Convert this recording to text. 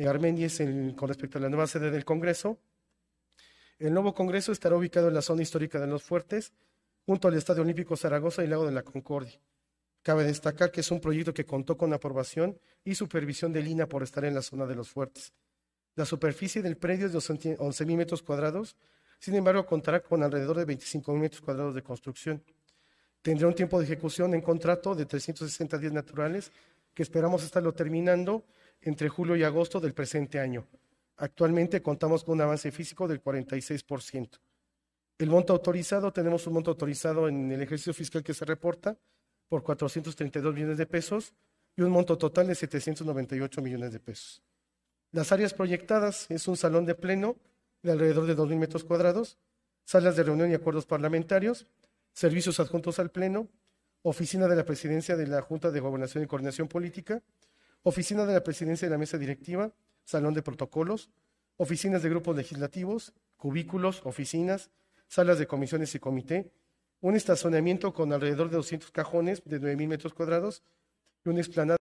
Eh, Armenia con respecto a la nueva sede del Congreso. El nuevo Congreso estará ubicado en la zona histórica de Los Fuertes, junto al Estadio Olímpico Zaragoza y Lago de la Concordia. Cabe destacar que es un proyecto que contó con aprobación y supervisión de Lina por estar en la zona de Los Fuertes. La superficie del predio es de 11.000 metros cuadrados, sin embargo contará con alrededor de 25.000 metros cuadrados de construcción. Tendrá un tiempo de ejecución en contrato de 360 días naturales, que esperamos estarlo terminando entre julio y agosto del presente año. Actualmente contamos con un avance físico del 46%. El monto autorizado, tenemos un monto autorizado en el ejercicio fiscal que se reporta por 432 millones de pesos y un monto total de 798 millones de pesos. Las áreas proyectadas es un salón de pleno de alrededor de 2.000 metros cuadrados, salas de reunión y acuerdos parlamentarios, servicios adjuntos al pleno, oficina de la presidencia de la Junta de Gobernación y Coordinación Política, Oficina de la Presidencia y la Mesa Directiva, Salón de Protocolos, Oficinas de Grupos Legislativos, Cubículos, Oficinas, Salas de Comisiones y Comité, un estacionamiento con alrededor de 200 cajones de 9.000 metros cuadrados y un explanada.